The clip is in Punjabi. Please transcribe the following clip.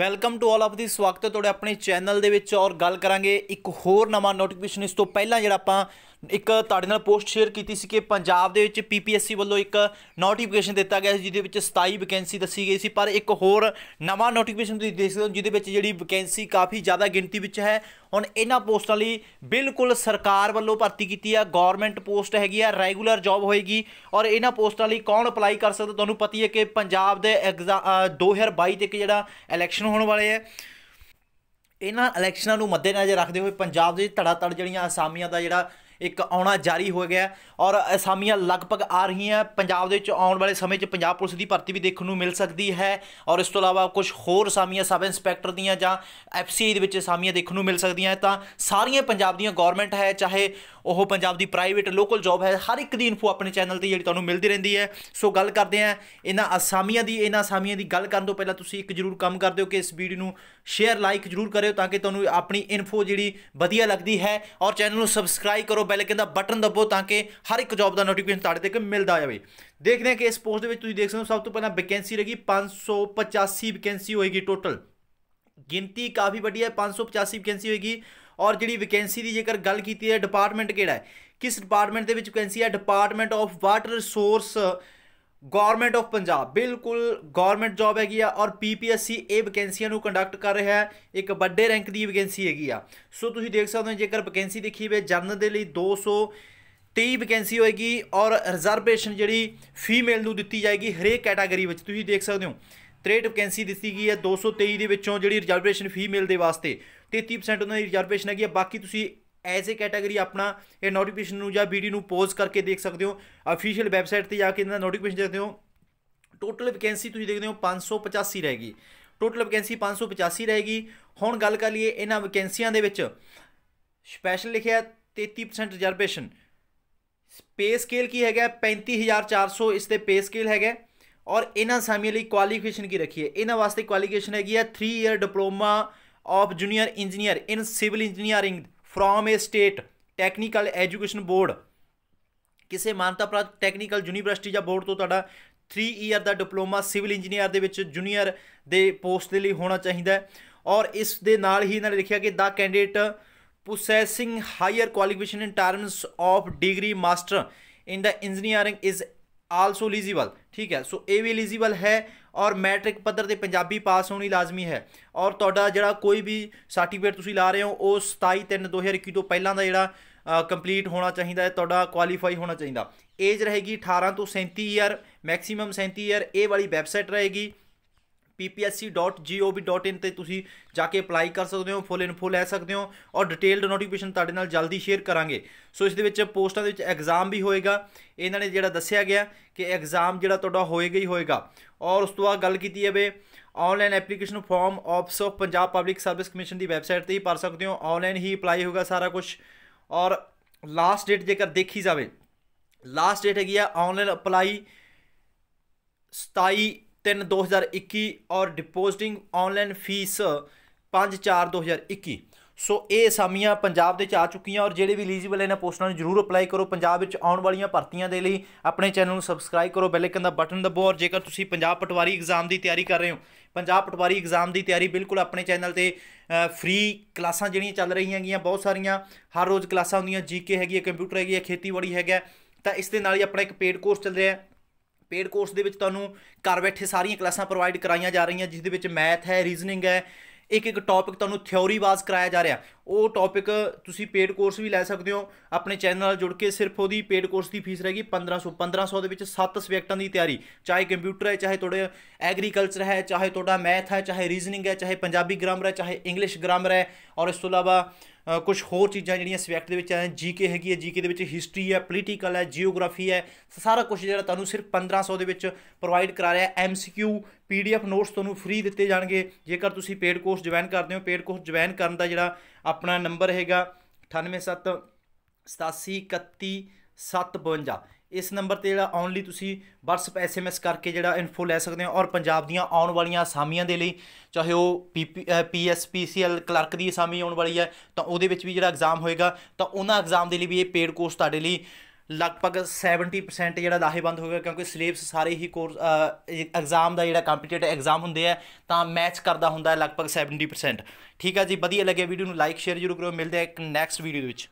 welcome to all of the ਸਵਾਗਤ ਹੈ ਤੁਹਾਡੇ ਆਪਣੇ ਚੈਨਲ ਦੇ ਵਿੱਚ ਔਰ ਗੱਲ ਕਰਾਂਗੇ ਇੱਕ ਹੋਰ ਨਵਾਂ ਨੋਟੀਫਿਕੇਸ਼ਨ ਇਸ ਤੋਂ ਪਹਿਲਾਂ ਜਿਹੜਾ ਆਪਾਂ ਇੱਕ ਤੁਹਾਡੇ ਨਾਲ ਪੋਸਟ ਸ਼ੇਅਰ ਕੀਤੀ ਸੀ ਕਿ ਪੰਜਾਬ ਦੇ ਵਿੱਚ ਪੀਪੀਐਸਸੀ ਵੱਲੋਂ ਇੱਕ ਨੋਟੀਫਿਕੇਸ਼ਨ ਦਿੱਤਾ ਗਿਆ ਸੀ ਜਿਹਦੇ ਵਿੱਚ 27 ਵੈਕੈਂਸੀ ਦੱਸੀ ਗਈ ਸੀ ਪਰ ਇੱਕ ਹੋਰ ਨਵਾਂ ਨੋਟੀਫਿਕੇਸ਼ਨ ਤੁਸੀਂ ਦੇਖ ਸਕਦੇ ਹੋ ਜਿਹਦੇ ਵਿੱਚ ਜਿਹੜੀ ਵੈਕੈਂਸੀ ਕਾਫੀ ਜ਼ਿਆਦਾ ਗਿਣਤੀ ਵਿੱਚ ਹੈ ਹੁਣ ਇਹਨਾਂ ਪੋਸਟਾਂ ਲਈ ਬਿਲਕੁਲ ਸਰਕਾਰ ਵੱਲੋਂ ਭਰਤੀ ਕੀਤੀ ਆ ਗਵਰਨਮੈਂਟ ਪੋਸਟ ਹੈਗੀ ਆ ਰੈਗੂਲਰ ਜੌਬ ਹੋਏਗੀ ਔਰ ਇਹਨਾਂ ਪੋਸਟਾਂ ਲਈ ਕੌਣ ਅਪਲਾਈ ਕਰ ਸਕਦਾ ਤੁਹਾਨੂੰ ਪਤਾ ਹੀ ਹੈ ਕਿ ਪੰਜਾਬ ਦੇ 2022 ਦੇ ਇੱਕ ਜਿਹੜਾ ਇਲੈਕਸ਼ਨ ਹੋਣ ਵਾਲੇ ਆ ਇਹਨਾਂ ਇਲੈਕਸ਼ਨਾਂ ਨੂੰ ਮੱਦੇਨਜ਼ਰ ਰੱਖਦੇ ਹੋਏ ਪੰਜਾਬ ਦੇ ਧੜਾ ਧੜ ਜਿਹੜੀਆਂ ਅਸਾਮੀਆਂ ਦਾ ਜਿਹੜਾ ਇੱਕ ਆਉਣਾ ਜਾਰੀ ਹੋ ਗਿਆ ਔਰ ਅਸਾਮੀਆਂ ਲਗਭਗ ਆ ਰਹੀਆਂ ਪੰਜਾਬ ਦੇ ਵਿੱਚ ਆਉਣ ਵਾਲੇ ਸਮੇਂ 'ਚ ਪੰਜਾਬ ਪੁਲਿਸ ਦੀ ਭਰਤੀ ਵੀ ਦੇਖਣ ਨੂੰ ਮਿਲ ਸਕਦੀ ਹੈ ਔਰ ਇਸ ਤੋਂ ਇਲਾਵਾ ਕੁਝ ਹੋਰ ਅਸਾਮੀਆਂ ਸਬ ਇੰਸਪੈਕਟਰ ਦੀਆਂ ਜਾਂ ਐਫਸੀ ਦੇ ਵਿੱਚ ਅਸਾਮੀਆਂ ਦੇਖਣ ਨੂੰ ਮਿਲ ਸਕਦੀਆਂ ਤਾਂ ਸਾਰੀਆਂ ਪੰਜਾਬ ਦੀਆਂ ਗਵਰਨਮੈਂਟ ਹੈ ਚਾਹੇ ਉਹ ਪੰਜਾਬ ਦੀ ਪ੍ਰਾਈਵੇਟ ਲੋਕਲ ਜੌਬ ਹੈ ਹਰ ਇੱਕ ਦੀ ਇਨਫੋ ਆਪਣੇ ਚੈਨਲ ਤੇ ਜਿਹੜੀ ਤੁਹਾਨੂੰ ਮਿਲਦੀ ਰਹਿੰਦੀ ਹੈ ਸੋ ਗੱਲ ਕਰਦੇ ਆ ਇਹਨਾਂ ਅਸਾਮੀਆਂ ਦੀ ਇਹਨਾਂ ਅਸਾਮੀਆਂ ਦੀ ਗੱਲ ਕਰਨ ਤੋਂ ਪਹਿਲਾਂ ਤੁਸੀਂ ਇੱਕ ਜਰੂਰ ਕੰਮ ਕਰ ਦਿਓ ਕਿ ਇਸ ਵੀਡੀਓ ਨੂੰ ਸ਼ੇਅਰ ਲਾਈਕ ਜਰੂਰ ਕਰਿਓ ਤਾਂ ਕਿ ਤੁਹਾਨੂੰ ਆਪਣੀ ਇਨਫੋ ਜਿਹੜੀ ਵਧੀਆ ਲੱਗਦੀ ਹੈ ਔਰ ਚੈਨਲ ਨੂੰ ਸਬਸਕ੍ਰਾਈਬ ਕਰੋ ਕਰੋ ਬੈਲ ਕਹਿੰਦਾ ਬਟਨ ਦਬੋ ਤਾਂ ਕਿ ਹਰ ਇੱਕ ਜੌਬ ਦਾ ਨੋਟੀਫਿਕੇਸ਼ਨ ਤੁਹਾਡੇ ਤੱਕ ਮਿਲਦਾ ਜਾਵੇ ਦੇਖਦੇ ਹਾਂ ਕਿ ਇਸ ਪੋਸਟ ਦੇ ਵਿੱਚ ਤੁਸੀਂ ਦੇਖ ਸਕਦੇ ਹੋ ਸਭ ਤੋਂ ਪਹਿਲਾਂ ਵੈਕੈਂਸੀ ਰਹੇਗੀ 585 ਵੈਕੈਂਸੀ ਹੋਏਗੀ ਟੋਟਲ ਗਿਣਤੀ ਕਾਫੀ ਵੱਡੀ ਹੈ 585 ਵੈਕੈਂਸੀ ਹੋਏਗੀ ਔਰ ਜਿਹੜੀ ਵੈਕੈਂਸੀ ਦੀ ਜੇਕਰ ਗੱਲ ਕੀਤੀ ਹੈ ਡਿਪਾਰਟਮੈਂਟ ਕਿਹੜਾ ਹੈ ਕਿਸ ਡਿਪਾਰਟਮੈਂਟ ਦੇ ਵਿੱਚ ਵੈਕੈਂਸੀ ਹੈ department of water resource government of Punjab ਬਿਲਕੁਲ ਗਵਰਨਮੈਂਟ ਜੌਬ ਹੈਗੀ ਆ ਔਰ ਪੀਪੀਐਸਸੀ ਇਹ ਵੈਕੈਂਸੀਆਂ ਨੂੰ ਕੰਡਕਟ ਕਰ ਰਿਹਾ ਹੈ ਇੱਕ ਵੱਡੇ ਰੈਂਕ ਦੀ ਵੈਕੈਂਸੀ ਹੈਗੀ ਆ ਸੋ ਤੁਸੀਂ ਦੇਖ ਸਕਦੇ ਹੋ ਜੇਕਰ ਵੈਕੈਂਸੀ ਦੇਖੀ ਵੇ ਜਨਰਲ ਦੇ ਲਈ 200 23 ਵੈਕੈਂਸੀ ਹੋਏਗੀ ਔਰ ਰਿਜ਼ਰਵੇਸ਼ਨ ਜਿਹੜੀ ਫੀਮੇਲ ਨੂੰ ਦਿੱਤੀ ਜਾਏਗੀ ਹਰੇਕ ਕੈਟਾਗਰੀ ਵਿੱਚ ਤੁਸੀਂ ਦੇਖ ਸਕਦੇ ਹੋ 63 ਵੈਕੈਂਸੀ ਦਿੱਤੀ ਗਈ ਹੈ 223 ਦੇ ਵਿੱਚੋਂ ਜਿਹੜੀ ਰਿਜ਼ਰਵੇਸ਼ਨ ਫੀਮੇਲ ਦੇ ਵਾਸਤੇ 33% ਉਹਨਾਂ ਦੀ ਰਿਜ਼ਰਵੇਸ਼ਨ ਹੈਗੀ ਹੈ ਬਾਕੀ ਤੁਸੀਂ ਐਜ਼ ਅ ਕੈਟਾਗਰੀ ਆਪਣਾ ਇਹ ਨੋਟੀਫਿਕੇਸ਼ਨ ਨੂੰ ਜਾਂ ਵੀਡੀਓ ਨੂੰ ਪੋਜ਼ ਕਰਕੇ ਦੇਖ ਸਕਦੇ ਹੋ ਅਫੀਸ਼ੀਅਲ ਵੈਬਸਾਈਟ ਤੇ ਜਾ ਕੇ ਇਹਨਾਂ ਨੋਟੀਫਿਕੇਸ਼ਨ ਦੇਖਦੇ ਹੋ ਟੋਟਲ ਵੈਕੈਂਸੀ ਤੁਸੀਂ ਦੇਖਦੇ ਹੋ 585 ਰਹੇਗੀ ਟੋਟਲ ਵੈਕੈਂਸੀ 585 ਰਹੇਗੀ ਹੁਣ ਗੱਲ ਕਰ ਲਈਏ ਇਹਨਾਂ ਵੈਕੈਂਸੀਆਂ ਦੇ ਵਿੱਚ ਸਪੈਸ਼ਲ ਲਿਖਿਆ 33% ਰਿਜ਼ਰਵੇਸ਼ਨ ਪੇ ਸਕੇਲ ਕੀ ਹੈਗਾ 35400 ਇਸ ਤੇ ਪੇ ਸਕੇਲ ਹੈਗਾ ਔਰ ਇਹਨਾਂ ਸਾਮੀਆਂ ਲਈ ਕੁਆਲੀਫਿਕੇਸ਼ਨ ਕੀ ਰੱਖੀ ਹੈ ਇਹਨਾਂ ਵਾਸਤੇ ਕੁਆਲੀਫਿਕੇਸ਼ਨ ਹੈਗੀ ਹੈ 3 year diploma of junior engineer in civil engineering from a state technical education board ਕਿਸੇ ਮਾਨਤਾ ਪ੍ਰਾਪਤ ਟੈਕਨੀਕਲ ਯੂਨੀਵਰਸਿਟੀ ਜਾਂ ਬੋਰਡ ਤੋਂ ਤੁਹਾਡਾ 3 ਇਅਰ ਦਾ ਡਿਪਲੋਮਾ ਸਿਵਲ ਇੰਜੀਨੀਅਰ ਦੇ ਵਿੱਚ ਜੂਨੀਅਰ ਦੇ ਪੋਸਟ ਦੇ ਲਈ ਹੋਣਾ ਚਾਹੀਦਾ ਹੈ ਔਰ ਇਸ ਦੇ ਨਾਲ ਹੀ ਇਹਨਾਂ ਨੇ ਲਿਖਿਆ ਕਿ the candidate possessing higher qualification in terms of degree master in the engineering is also eligible ਠੀਕ ਹੈ ਸੋ ਇਹ ਵੀ ਐਲੀਜੀਬਲ ਹੈ ਔਰ ਮੈਟ੍ਰਿਕ ਪੱਧਰ ਤੇ ਪੰਜਾਬੀ ਪਾਸ ਹੋਣੀ ਲਾਜ਼ਮੀ ਹੈ ਔਰ ਤੁਹਾਡਾ ਜਿਹੜਾ ਕੋਈ ਵੀ ਸਰਟੀਫਿਕੇਟ ਤੁਸੀਂ ਲਾ ਰਹੇ ਹੋ ਉਹ 27 3 2021 ਤੋਂ ਪਹਿਲਾਂ ਦਾ ਜਿਹੜਾ ਕੰਪਲੀਟ ਹੋਣਾ ਚਾਹੀਦਾ ਹੈ ਤੁਹਾਡਾ ਕੁਆਲੀਫਾਈ ਹੋਣਾ ਚਾਹੀਦਾ ਏਜ ਰਹੇਗੀ 18 ਤੋਂ 37 ਈਅਰ ਮੈਕਸਿਮਮ 37 ਈਅਰ ਇਹ ਵਾਲੀ ਵੈਬਸਾਈਟ ਰਹੇਗੀ ppsc.gov.in ਤੇ ਤੁਸੀਂ ਜਾ ਕੇ ਅਪਲਾਈ ਕਰ ਸਕਦੇ ਹੋ ਫੁੱਲ ਇਨ ਫੁੱਲ ਲੈ ਸਕਦੇ ਹੋ ਔਰ ਡਿਟੇਲਡ ਨੋਟੀਫਿਕੇਸ਼ਨ ਤੁਹਾਡੇ ਨਾਲ ਜਲਦੀ ਸ਼ੇਅਰ ਕਰਾਂਗੇ ਸੋ ਇਸ ਦੇ ਵਿੱਚ ਪੋਸਟਾਂ ਦੇ ਵਿੱਚ ਐਗਜ਼ਾਮ ਵੀ ਹੋਏਗਾ ਇਹਨਾਂ ਨੇ ਜਿਹੜਾ ਦੱਸਿਆ ਗਿਆ ਕਿ ਐਗਜ਼ਾਮ ਜਿਹੜਾ ਤੁਹਾਡਾ ਹੋਏਗਾ ਹੀ ਹੋਏਗਾ ਔਰ ਉਸ ਤੋਂ ਬਾਅਦ ਗੱਲ ਕੀਤੀ ਹੈ by online application form office of Punjab public service commission ਦੀ ਵੈਬਸਾਈਟ ਤੇ ਹੀ ਭਰ ਸਕਦੇ ਹੋ ਆਨਲਾਈਨ ਹੀ ਅਪਲਾਈ ਹੋਗਾ ਸਾਰਾ ਕੁਝ ਔਰ ਲਾਸਟ ਡੇਟ ਜੇਕਰ ਦੇਖੀ ਜਾਵੇ ਲਾਸਟ ਡੇਟ ਹੈਗੀ ਆ ਆਨਲਾਈਨ ਅਪਲਾਈ 27 3 2021 ਔਰ ਡਿਪੋਜ਼ਿਟਿੰਗ ਆਨਲਾਈਨ ਫੀਸ 5 4 2021 ਸੋ ਇਹ ਅਸਾਮੀਆਂ ਪੰਜਾਬ ਦੇ ਚ ਆ ਚੁੱਕੀਆਂ ਔਰ ਜਿਹੜੇ ਵੀ ਐਲੀਜੀਬਲ ਇਹਨਾਂ ਪੋਸਟਾਂ ਨੂੰ ਜਰੂਰ ਅਪਲਾਈ ਕਰੋ ਪੰਜਾਬ ਵਿੱਚ ਆਉਣ ਵਾਲੀਆਂ ਭਰਤੀਆਂ ਦੇ ਲਈ ਆਪਣੇ ਚੈਨਲ ਨੂੰ ਸਬਸਕ੍ਰਾਈਬ ਕਰੋ ਬੈਲ ਆਈਕਨ ਦਾ ਬਟਨ ਦਬੋ ਔਰ ਜੇਕਰ ਤੁਸੀਂ ਪੰਜਾਬ ਪਟਵਾਰੀ ਐਗਜ਼ਾਮ ਦੀ ਤਿਆਰੀ ਕਰ ਰਹੇ ਹੋ ਪੰਜਾਬ ਪਟਵਾਰੀ ਐਗਜ਼ਾਮ ਦੀ ਤਿਆਰੀ ਬਿਲਕੁਲ ਆਪਣੇ ਚੈਨਲ ਤੇ ਫ੍ਰੀ ਕਲਾਸਾਂ ਜਿਹੜੀਆਂ ਚੱਲ ਰਹੀਆਂ ਹੈਗੀਆਂ ਬਹੁਤ ਸਾਰੀਆਂ ਹਰ ਰੋਜ਼ ਕਲਾਸਾਂ ਹੁੰਦੀਆਂ ਜੀਕੇ ਹੈਗੀ ਹੈ ਕੰਪਿਊਟਰ ਹੈਗੀ ਹੈ ਖੇਤੀਬਾੜੀ ਹੈਗਾ ਤਾਂ ਇਸ ਦੇ ਨਾਲ ਹੀ ਆਪਣਾ ਇੱਕ ਪੇਡ ਕੋਰਸ ਚੱਲ ਰਿਹਾ ਹੈ ਪੇਡ ਕੋਰਸ ਦੇ ਵਿੱਚ ਤੁਹਾਨੂੰ ਘਰ ਬੈਠੇ ਸਾਰੀਆਂ ਕਲਾਸਾਂ ਪ੍ਰੋਵਾਈਡ ਕਰਾਈਆਂ ਜਾ ਰਹੀਆਂ ਜਿਸ ਦੇ ਵਿੱਚ ਮੈਥ ਹੈ ਰੀਜ਼ਨਿੰਗ ਹੈ ਇੱਕ ਇੱਕ ਟੌਪਿਕ ਤੁਹਾਨੂੰ ਥਿਉਰੀ ਵਾਸ ਕਰਾਇਆ ਜਾ ਰਿਹਾ ਉਹ ਟੌਪਿਕ ਤੁਸੀਂ ਪੇਡ ਕੋਰਸ ਵੀ ਲੈ ਸਕਦੇ ਹੋ ਆਪਣੇ ਚੈਨਲ ਨਾਲ ਜੁੜ ਕੇ ਸਿਰਫ ਉਹਦੀ ਪੇਡ ਕੋਰਸ ਦੀ ਫੀਸ ਰਹੇਗੀ 1500 1500 ਦੇ ਵਿੱਚ 7 ਸਬਜੈਕਟਾਂ ਦੀ ਤਿਆਰੀ ਚਾਹੇ ਕੰਪਿਊਟਰ ਹੈ ਚਾਹੇ ਤੁਹਾਡੇ ਐਗਰੀਕਲਚਰ ਹੈ ਚਾਹੇ ਤੁਹਾਡਾ ਮੈਥ ਹੈ ਚਾਹੇ ਰੀਜ਼ਨਿੰਗ ਹੈ ਚਾਹੇ ਪੰਜਾਬੀ ਗ੍ਰਾਮਰ ਹੈ ਚਾਹੇ ਇੰਗਲਿਸ਼ ਗ੍ਰਾਮਰ ਹੈ ਔਰ ਇਸ ਤੋਂ ਇਲਾਵਾ ਕੁਝ ਹੋਰ ਚੀਜ਼ਾਂ ਜਿਹੜੀਆਂ ਸਬਜੈਕਟ ਦੇ ਵਿੱਚ ਆਏ ਜੀਕੇ ਹੈਗੀ ਹੈ ਜੀਕੇ ਦੇ ਵਿੱਚ ਹਿਸਟਰੀ ਹੈ ਪੋਲੀਟੀਕਲ ਹੈ ਜੀਓਗ੍ਰਾਫੀ ਹੈ ਸਾਰਾ ਕੁਝ ਜਿਹੜਾ ਤੁਹਾਨੂੰ ਸਿਰਫ 1500 ਦੇ ਵਿੱਚ ਪ੍ਰੋਵਾਈਡ ਕਰਾ ਰਿਹਾ ਐਮਸੀਕਿਊ ਪੀਡੀਐਫ ਨੋਟਸ ਤੁਹਾਨੂੰ ਫ੍ਰੀ ਦਿੱਤੇ ਜਾਣਗੇ ਜੇਕਰ ਤੁਸੀਂ ਪੇਡ ਕੋਰਸ ਜੁਆਇਨ ਕਰਦੇ ਹੋ ਪੇਡ ਕੋਰਸ ਜੁਆਇਨ ਕਰਨ ਦਾ ਜਿਹੜਾ ਆਪਣਾ ਨੰਬਰ ਹੈਗਾ 987 8731 57 ਇਸ ਨੰਬਰ ਤੇ ਜਿਹੜਾ ਓਨਲੀ ਤੁਸੀਂ WhatsApp SMS ਕਰਕੇ ਜਿਹੜਾ ਇਨਫੋ ਲੈ ਸਕਦੇ ਹੋ ਔਰ ਪੰਜਾਬ ਦੀਆਂ ਆਉਣ ਵਾਲੀਆਂ ਅਸਾਮੀਆਂ ਦੇ ਲਈ ਚਾਹੇ ਉਹ PSPCL ਕਲਰਕ ਦੀ ਅਸਾਮੀ ਆਉਣ ਵਾਲੀ ਹੈ ਤਾਂ ਉਹਦੇ ਵਿੱਚ ਵੀ ਜਿਹੜਾ ਐਗਜ਼ਾਮ ਹੋਏਗਾ ਤਾਂ ਉਹਨਾਂ ਐਗਜ਼ਾਮ ਦੇ ਲਈ ਵੀ ਇਹ ਪੇਡ ਕੋਰਸ ਤੁਹਾਡੇ ਲਈ ਲਗਭਗ 70% ਜਿਹੜਾ ਲਾਹੇਵੰਦ ਹੋਗਾ ਕਿਉਂਕਿ ਸਿਲੇਬਸ ਸਾਰੇ ਹੀ ਕੋਰਸ ਐਗਜ਼ਾਮ ਦਾ ਜਿਹੜਾ ਕੰਪੀਟੀਟਿਵ ਐਗਜ਼ਾਮ ਹੁੰਦੇ ਆ ਤਾਂ ਮੈਚ ਕਰਦਾ ਹੁੰਦਾ ਹੈ ਲਗਭਗ 70% ਠੀਕ ਆ ਜੀ ਵਧੀਆ ਲੱਗਿਆ ਵੀਡੀਓ ਨੂੰ ਲਾਈਕ ਸ਼ੇਅਰ ਜ਼ਰੂਰ ਕਰੋ ਮਿਲਦੇ ਆ ਇੱਕ ਨੈਕਸਟ ਵੀਡੀਓ ਦੇ ਵਿੱਚ